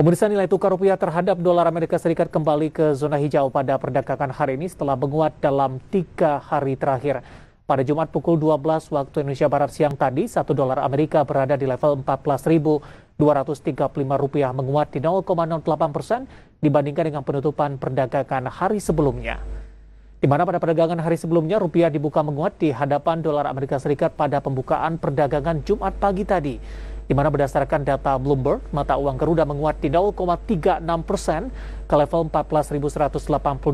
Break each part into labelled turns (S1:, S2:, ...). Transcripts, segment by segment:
S1: Pemirsa nilai tukar rupiah terhadap dolar Amerika Serikat kembali ke zona hijau pada perdagangan hari ini setelah menguat dalam tiga hari terakhir. Pada Jumat pukul 12 waktu Indonesia Barat siang tadi, satu dolar Amerika berada di level 14.235 rupiah menguat di 0,08 persen dibandingkan dengan penutupan perdagangan hari sebelumnya. Di mana pada perdagangan hari sebelumnya rupiah dibuka menguat di hadapan dolar Amerika Serikat pada pembukaan perdagangan Jumat pagi tadi di mana berdasarkan data Bloomberg, mata uang Garuda menguat di 0,36 persen ke level 14.182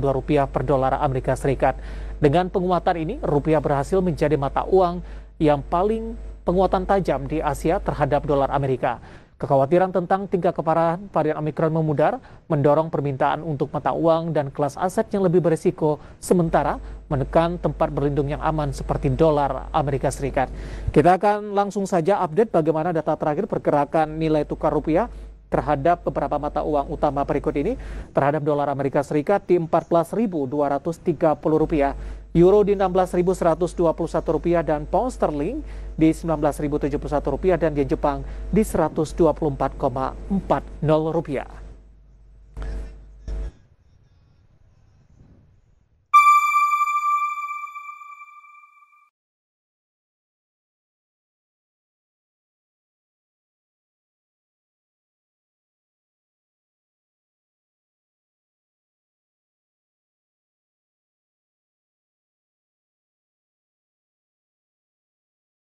S1: rupiah per dolar Amerika Serikat. Dengan penguatan ini, rupiah berhasil menjadi mata uang yang paling penguatan tajam di Asia terhadap dolar Amerika. Kekhawatiran tentang tingkat keparahan varian Omicron memudar, mendorong permintaan untuk mata uang dan kelas aset yang lebih berisiko. Sementara, menekan tempat berlindung yang aman seperti dolar Amerika Serikat. Kita akan langsung saja update bagaimana data terakhir pergerakan nilai tukar rupiah terhadap beberapa mata uang utama berikut ini terhadap dolar Amerika Serikat di 14.230 rupiah, euro di 16.121 rupiah dan pound sterling di 19.071 rupiah dan yen Jepang di 124,40 rupiah.